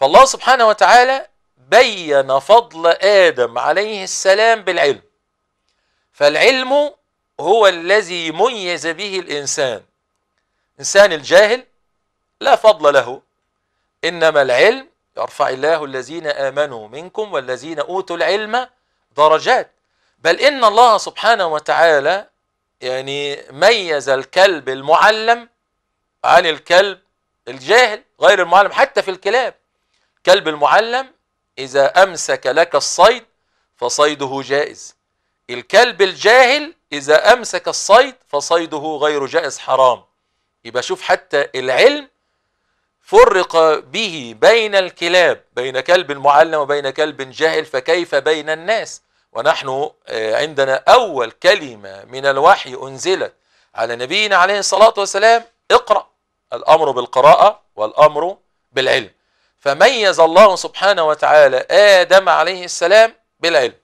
فالله سبحانه وتعالى بين فضل آدم عليه السلام بالعلم فالعلم هو الذي ميز به الإنسان إنسان الجاهل لا فضل له إنما العلم يرفع الله الذين آمنوا منكم والذين أوتوا العلم درجات بل إن الله سبحانه وتعالى يعني ميز الكلب المعلم عن الكلب الجاهل غير المعلم حتى في الكلاب كلب المعلم إذا أمسك لك الصيد فصيده جائز الكلب الجاهل إذا أمسك الصيد فصيده غير جائز حرام يبقى شوف حتى العلم فرق به بين الكلاب بين كلب معلم وبين كلب جاهل فكيف بين الناس ونحن آه، عندنا أول كلمة من الوحي أنزلت على نبينا عليه الصلاة والسلام اقرأ الأمر بالقراءة والأمر بالعلم فميز الله سبحانه وتعالى آدم عليه السلام بالعلم